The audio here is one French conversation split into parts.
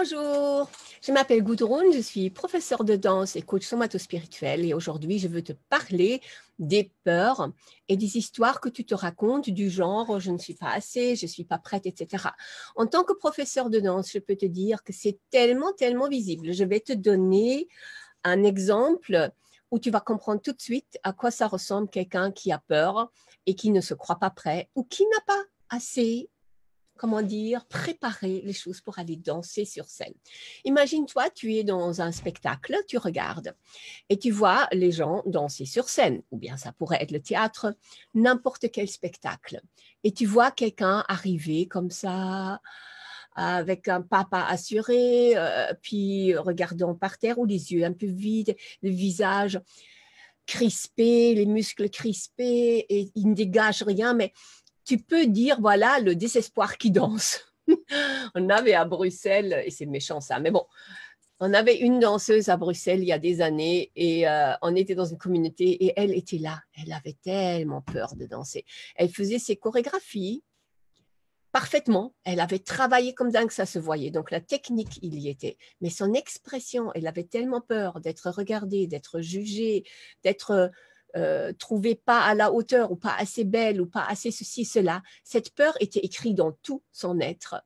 Bonjour, je m'appelle Gudrun, je suis professeure de danse et coach somato-spirituel et aujourd'hui je veux te parler des peurs et des histoires que tu te racontes du genre je ne suis pas assez, je ne suis pas prête, etc. En tant que professeure de danse, je peux te dire que c'est tellement, tellement visible. Je vais te donner un exemple où tu vas comprendre tout de suite à quoi ça ressemble quelqu'un qui a peur et qui ne se croit pas prêt ou qui n'a pas assez comment dire, préparer les choses pour aller danser sur scène. Imagine-toi, tu es dans un spectacle, tu regardes et tu vois les gens danser sur scène, ou bien ça pourrait être le théâtre, n'importe quel spectacle. Et tu vois quelqu'un arriver comme ça, avec un papa assuré, euh, puis regardant par terre ou les yeux un peu vides, le visage crispé, les muscles crispés, et il ne dégage rien, mais tu peux dire, voilà, le désespoir qui danse. on avait à Bruxelles, et c'est méchant ça, mais bon, on avait une danseuse à Bruxelles il y a des années et euh, on était dans une communauté et elle était là. Elle avait tellement peur de danser. Elle faisait ses chorégraphies parfaitement. Elle avait travaillé comme dingue, ça se voyait. Donc la technique, il y était. Mais son expression, elle avait tellement peur d'être regardée, d'être jugée, d'être euh, euh, pas à la hauteur ou pas assez belle ou pas assez ceci, cela, cette peur était écrite dans tout son être.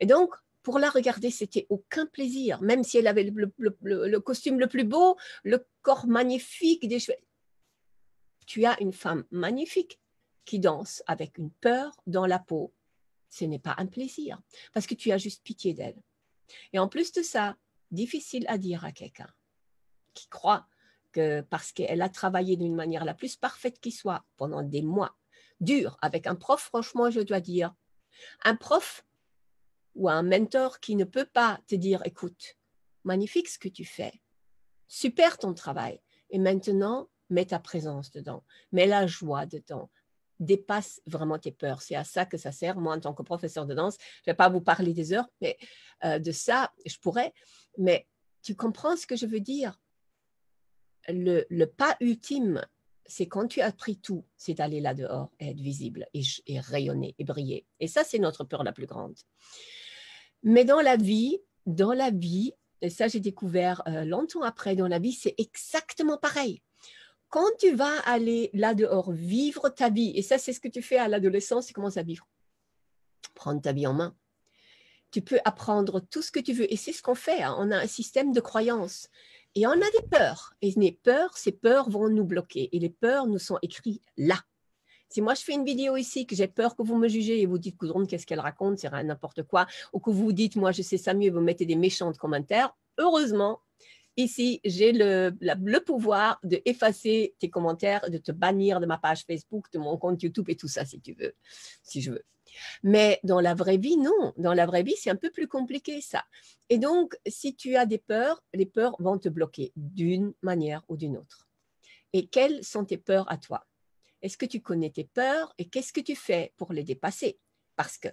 Et donc, pour la regarder, c'était aucun plaisir, même si elle avait le, le costume le plus beau, le corps magnifique, des cheveux. Tu as une femme magnifique qui danse avec une peur dans la peau. Ce n'est pas un plaisir, parce que tu as juste pitié d'elle. Et en plus de ça, difficile à dire à quelqu'un qui croit parce qu'elle a travaillé d'une manière la plus parfaite qui soit pendant des mois, durs avec un prof, franchement, je dois dire, un prof ou un mentor qui ne peut pas te dire, écoute, magnifique ce que tu fais, super ton travail, et maintenant, mets ta présence dedans, mets la joie dedans, dépasse vraiment tes peurs. C'est à ça que ça sert. Moi, en tant que professeur de danse, je ne vais pas vous parler des heures, mais euh, de ça, je pourrais. Mais tu comprends ce que je veux dire le, pas ultime, c'est quand tu as pris tout, c'est d'aller là dehors être visible et, rayonner et briller. Et ça, c'est notre peur la plus grande. Mais dans la vie, dans la vie, et ça j'ai découvert euh, longtemps après dans la vie, c'est exactement pareil. Quand tu vas aller là dehors, vivre ta vie, et ça c'est ce que tu fais à l'adolescence, tu commences à vivre. Prendre ta vie en main. Tu peux apprendre tout ce que tu veux. Et c'est ce qu'on fait. Hein. On a un système de croyances et on a des peurs. Et les peurs, ces peurs vont nous bloquer. Et les peurs nous sont écrites là. Si moi je fais une vidéo ici, que j'ai peur que vous me jugez et vous dites Coudron, qu'est-ce qu'elle raconte, c'est n'importe quoi, ou que vous dites moi je sais ça mieux, vous mettez des méchants commentaires, heureusement, ici j'ai le, le, pouvoir de effacer tes commentaires, de te bannir de ma page Facebook, de mon compte YouTube et tout ça si tu veux, si je veux. Mais dans la vraie vie, non. Dans la vraie vie, c'est un peu plus compliqué ça. Et donc, si tu as des peurs, les peurs vont te bloquer d'une manière ou d'une autre. Et quelles sont tes peurs à toi Est-ce que tu connais tes peurs et qu'est-ce que tu fais pour les dépasser Parce que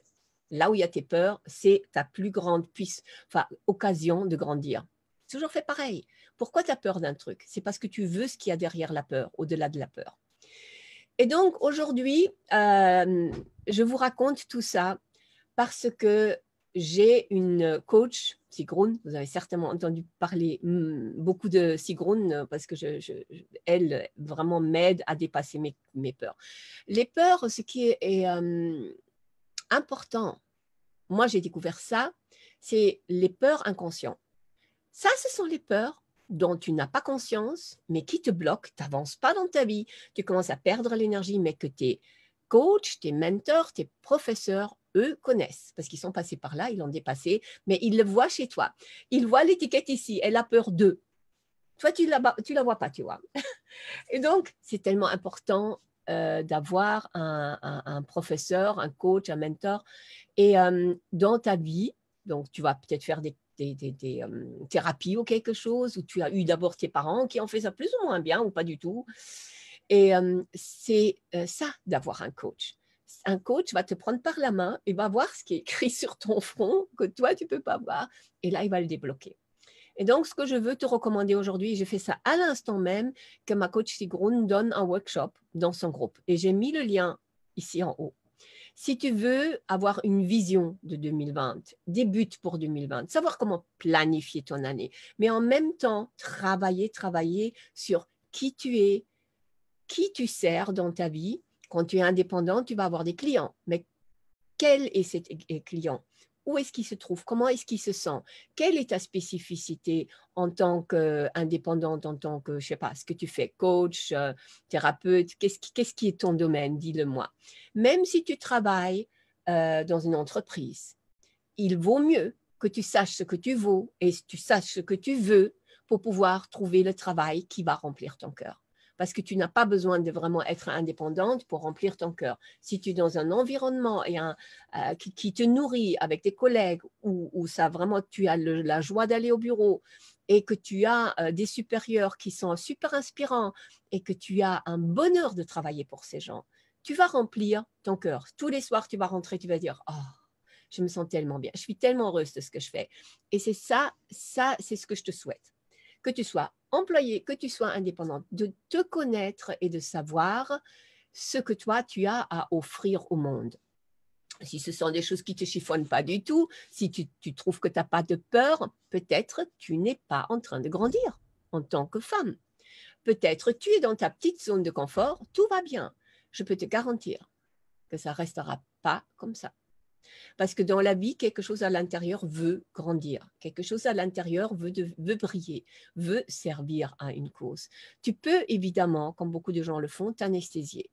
là où il y a tes peurs, c'est ta plus grande enfin, occasion de grandir. Toujours fait pareil. Pourquoi tu as peur d'un truc C'est parce que tu veux ce qu'il y a derrière la peur, au-delà de la peur. Et donc aujourd'hui, euh, je vous raconte tout ça parce que j'ai une coach, Sigrun, vous avez certainement entendu parler mm, beaucoup de Sigrun euh, parce que je, elle vraiment m'aide à dépasser mes, peurs. Les peurs, ce qui est, euh, important, moi j'ai découvert ça, c'est les peurs inconscientes. Ça, ce sont les peurs dont tu n'as pas conscience, mais qui te bloque, tu n'avances pas dans ta vie, tu commences à perdre l'énergie, mais que tes coachs, tes mentors, tes professeurs, eux, connaissent, parce qu'ils sont passés par là, ils l'ont dépassé, mais ils le voient chez toi. Ils voient l'étiquette ici, elle a peur d'eux. Toi, tu ne la, tu la vois pas, tu vois. Et donc, c'est tellement important euh, d'avoir un, professeur, un coach, un mentor, et euh, dans ta vie, donc, tu vas peut-être faire des des, thérapies ou quelque chose, où tu as eu d'abord tes parents qui ont fait ça plus ou moins bien ou pas du tout. Et c'est ça d'avoir un coach. Un coach va te prendre par la main et va voir ce qui est écrit sur ton front que toi, tu peux pas voir. Et là, il va le débloquer. Et donc, ce que je veux te recommander aujourd'hui, j'ai fait ça à l'instant même que ma coach Sigrun donne un workshop dans son groupe. Et j'ai mis le lien ici en haut. Si tu veux avoir une vision de 2020, des buts pour 2020, savoir comment planifier ton année, mais en même temps, travailler, travailler sur qui tu es, qui tu sers dans ta vie. Quand tu es indépendant, tu vas avoir des clients, mais quel est cet client où est-ce qu'il se trouve, comment est-ce qu'il se sent, quelle est ta spécificité en tant qu'indépendante, en tant que, je sais pas, ce que tu fais, coach, euh, thérapeute, qu'est-ce qui, est ton domaine, dis-le-moi. Même si tu travailles euh, dans une entreprise, il vaut mieux que tu saches ce que tu vaux et que tu saches ce que tu veux pour pouvoir trouver le travail qui va remplir ton cœur parce que tu n'as pas besoin de vraiment être indépendante pour remplir ton cœur. Si tu es dans un environnement et euh, qui, te nourrit avec tes collègues, où, ça vraiment tu as la joie d'aller au bureau et que tu as euh, des supérieurs qui sont super inspirants et que tu as un bonheur de travailler pour ces gens, tu vas remplir ton cœur. Tous les soirs, tu vas rentrer, tu vas dire, oh, je me sens tellement bien, je suis tellement heureuse de ce que je fais. Et c'est ça, ça, c'est ce que je te souhaite. Que tu sois employé, que tu sois indépendante, de te connaître et de savoir ce que toi, tu as à offrir au monde. Si ce sont des choses qui ne te chiffonnent pas du tout, si tu, trouves que tu n'as pas de peur, peut-être tu n'es pas en train de grandir en tant que femme. Peut-être tu es dans ta petite zone de confort, tout va bien. Je peux te garantir que ça restera pas comme ça. Parce que dans la vie, quelque chose à l'intérieur veut grandir, quelque chose à l'intérieur veut, briller, veut servir à une cause. Tu peux évidemment, comme beaucoup de gens le font, t'anesthésier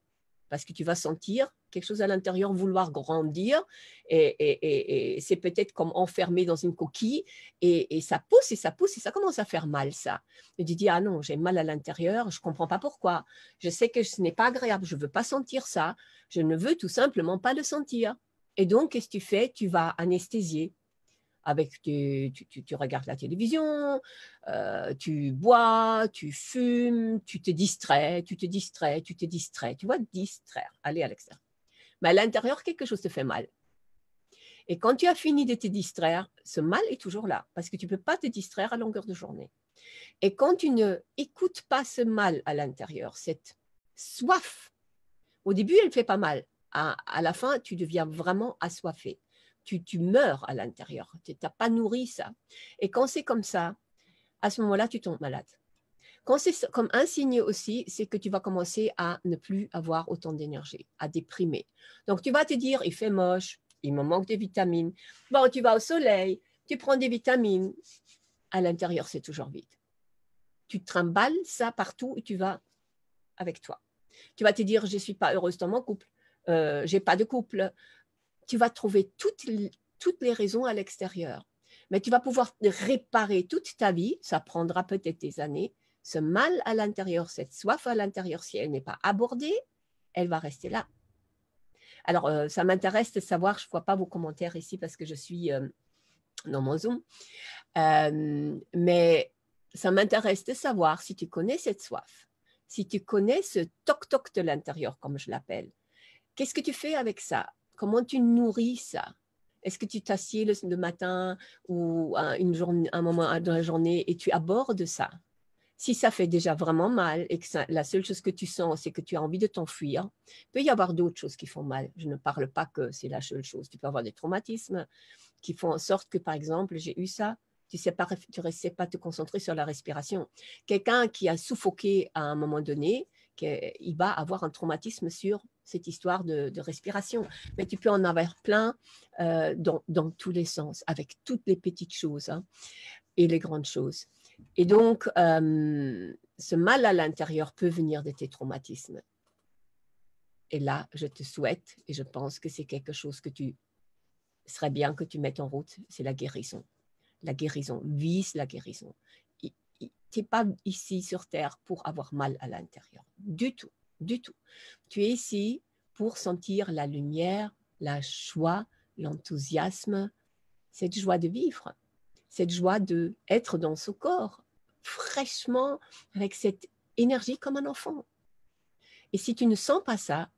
parce que tu vas sentir quelque chose à l'intérieur vouloir grandir et, c'est peut-être comme enfermé dans une coquille et, ça pousse et ça pousse et ça commence à faire mal ça. Et tu dis ah non j'ai mal à l'intérieur, je comprends pas pourquoi, je sais que ce n'est pas agréable, je veux pas sentir ça, je ne veux tout simplement pas le sentir. Et donc, qu'est-ce que tu fais Tu vas anesthésier. Avec tu, regardes la télévision, euh, tu bois, tu fumes, tu te distrais, tu te distrais, tu te distrais. Tu vois, distraire, aller à l'extérieur. Mais à l'intérieur, quelque chose te fait mal. Et quand tu as fini de te distraire, ce mal est toujours là, parce que tu ne peux pas te distraire à longueur de journée. Et quand tu ne écoutes pas ce mal à l'intérieur, cette soif, au début, elle fait pas mal, à, la fin, tu deviens vraiment assoiffé. Tu, meurs à l'intérieur. Tu n'as pas nourri ça. Et quand c'est comme ça, à ce moment-là, tu tombes malade. Quand c'est comme un signe aussi, c'est que tu vas commencer à ne plus avoir autant d'énergie, à déprimer. Donc, tu vas te dire, il fait moche, il me manque des vitamines. Bon, tu vas au soleil, tu prends des vitamines. À l'intérieur, c'est toujours vide. Tu trimbales ça partout et tu vas avec toi. Tu vas te dire, je ne suis pas heureuse dans mon couple, euh, j'ai pas de couple. Tu vas trouver toutes, toutes les raisons à l'extérieur. Mais tu vas pouvoir réparer toute ta vie, ça prendra peut-être des années. Ce mal à l'intérieur, cette soif à l'intérieur, si elle n'est pas abordée, elle va rester là. Alors, euh, ça m'intéresse de savoir, je ne vois pas vos commentaires ici parce que je suis non euh, dans mon Zoom, mais ça m'intéresse de savoir si tu connais cette soif, si tu connais ce toc-toc de l'intérieur, comme je l'appelle, Qu'est-ce que tu fais avec ça Comment tu nourris ça Est-ce que tu t'assieds le, matin ou une journée, un moment dans la journée et tu abordes ça Si ça fait déjà vraiment mal et que la seule chose que tu sens, c'est que tu as envie de t'enfuir, peut y avoir d'autres choses qui font mal. Je ne parle pas que c'est la seule chose. Tu peux avoir des traumatismes qui font en sorte que, par exemple, j'ai eu ça, tu ne sais pas, tu sais pas te concentrer sur la respiration. Quelqu'un qui a suffoqué à un moment donné, il va avoir un traumatisme sur cette histoire de, respiration. Mais tu peux en avoir plein euh, dans, tous les sens, avec toutes les petites choses hein, et les grandes choses. Et donc, euh, ce mal à l'intérieur peut venir de tes traumatismes. Et là, je te souhaite, et je pense que c'est quelque chose que tu serais bien que tu mettes en route, c'est la guérison. La guérison, vise la guérison. Tu n'es pas ici sur Terre pour avoir mal à l'intérieur, du tout du tout. Tu es ici pour sentir la lumière, la joie, l'enthousiasme, cette joie de vivre, cette joie de être dans ce corps fraîchement avec cette énergie comme un enfant. Et si tu ne sens pas ça,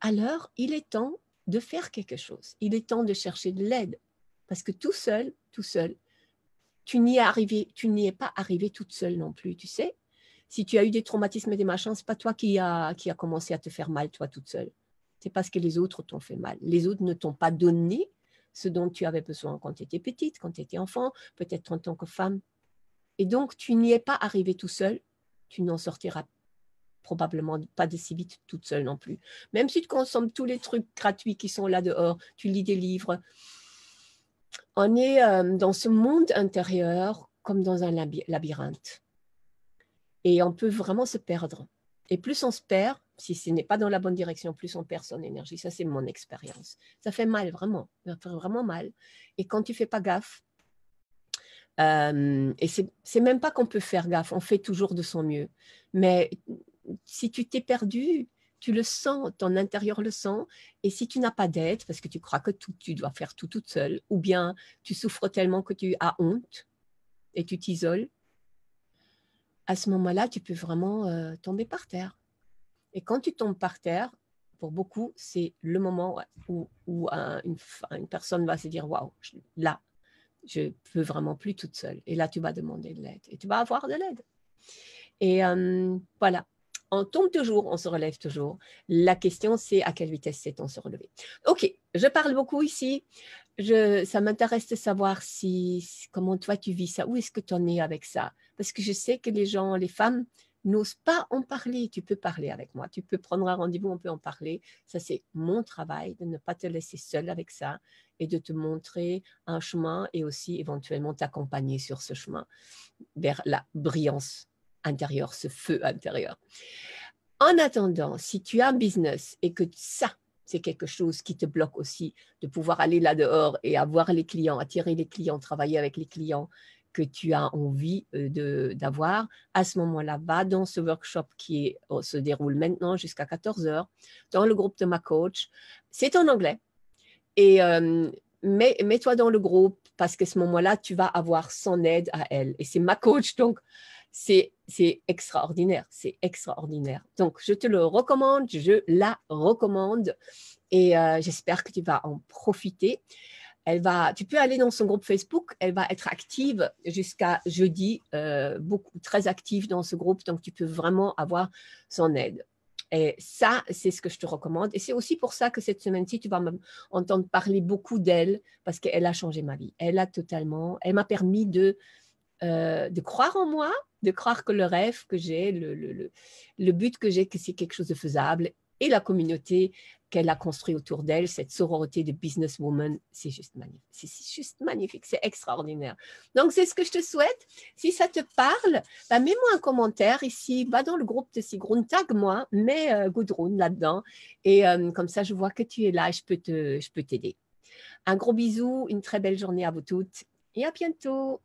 alors il est temps de faire quelque chose. Il est temps de chercher de l'aide parce que tout seul, tout seul, tu n'y es arrivé, tu n'y es pas arrivé toute seule non plus, tu sais si tu as eu des traumatismes et des machins, c'est pas toi qui a, qui a commencé à te faire mal, toi toute seule. C'est parce que les autres t'ont fait mal. Les autres ne t'ont pas donné ce dont tu avais besoin quand tu étais petite, quand tu étais enfant, peut-être en tant que femme. Et donc, tu n'y es pas arrivé tout seul. Tu n'en sortiras probablement pas de si vite toute seule non plus. Même si tu consommes tous les trucs gratuits qui sont là dehors, tu lis des livres. On est euh, dans ce monde intérieur comme dans un labyrinthe et on peut vraiment se perdre. Et plus on se perd, si ce n'est pas dans la bonne direction, plus on perd son énergie. Ça, c'est mon expérience. Ça fait mal, vraiment. Ça fait vraiment mal. Et quand tu fais pas gaffe, euh, et c'est même pas qu'on peut faire gaffe, on fait toujours de son mieux. Mais si tu t'es perdu, tu le sens, ton intérieur le sent. Et si tu n'as pas d'aide, parce que tu crois que tu dois faire tout toute seule, ou bien tu souffres tellement que tu as honte et tu t'isoles, à ce moment-là, tu peux vraiment euh, tomber par terre. Et quand tu tombes par terre, pour beaucoup, c'est le moment où, une, personne va se dire Waouh, là, je peux vraiment plus toute seule. Et là, tu vas demander de l'aide. Et tu vas avoir de l'aide. Et euh, voilà on tombe toujours, on se relève toujours. La question, c'est à quelle vitesse on se relever Ok, je parle beaucoup ici. ça m'intéresse de savoir si, comment toi tu vis ça, où est-ce que tu en es avec ça Parce que je sais que les gens, les femmes, n'osent pas en parler. Tu peux parler avec moi, tu peux prendre un rendez-vous, on peut en parler. Ça, c'est mon travail de ne pas te laisser seule avec ça et de te montrer un chemin et aussi éventuellement t'accompagner sur ce chemin vers la brillance intérieur, ce feu intérieur. En attendant, si tu as un business et que ça, c'est quelque chose qui te bloque aussi de pouvoir aller là dehors et avoir les clients, attirer les clients, travailler avec les clients que tu as envie euh, d'avoir, à ce moment-là, va dans ce workshop qui oh, se déroule maintenant jusqu'à 14h dans le groupe de ma coach. C'est en anglais. Et euh, mets, toi dans le groupe parce que ce moment-là, tu vas avoir son aide à elle. Et c'est ma coach, donc c'est extraordinaire, c'est extraordinaire. Donc, je te le recommande, je la recommande et euh, j'espère que tu vas en profiter. Elle va, tu peux aller dans son groupe Facebook, elle va être active jusqu'à jeudi, euh, beaucoup très active dans ce groupe, donc tu peux vraiment avoir son aide. Et ça, c'est ce que je te recommande. Et c'est aussi pour ça que cette semaine-ci, tu vas entendre parler beaucoup d'elle, parce qu'elle a changé ma vie. Elle a totalement, elle m'a permis de euh, de croire en moi, de croire que le rêve que j'ai, le, le, but que j'ai, que c'est quelque chose de faisable, et la communauté qu'elle a construit autour d'elle, cette sororité de businesswoman, c'est juste magnifique, c'est juste magnifique, c'est extraordinaire. Donc c'est ce que je te souhaite. Si ça te parle, bah, mets-moi un commentaire ici, va dans le groupe de Sigrun, tag moi, mets euh, Gudrun là-dedans, et euh, comme ça je vois que tu es là, et je peux te, je peux t'aider. Un gros bisou, une très belle journée à vous toutes, et à bientôt.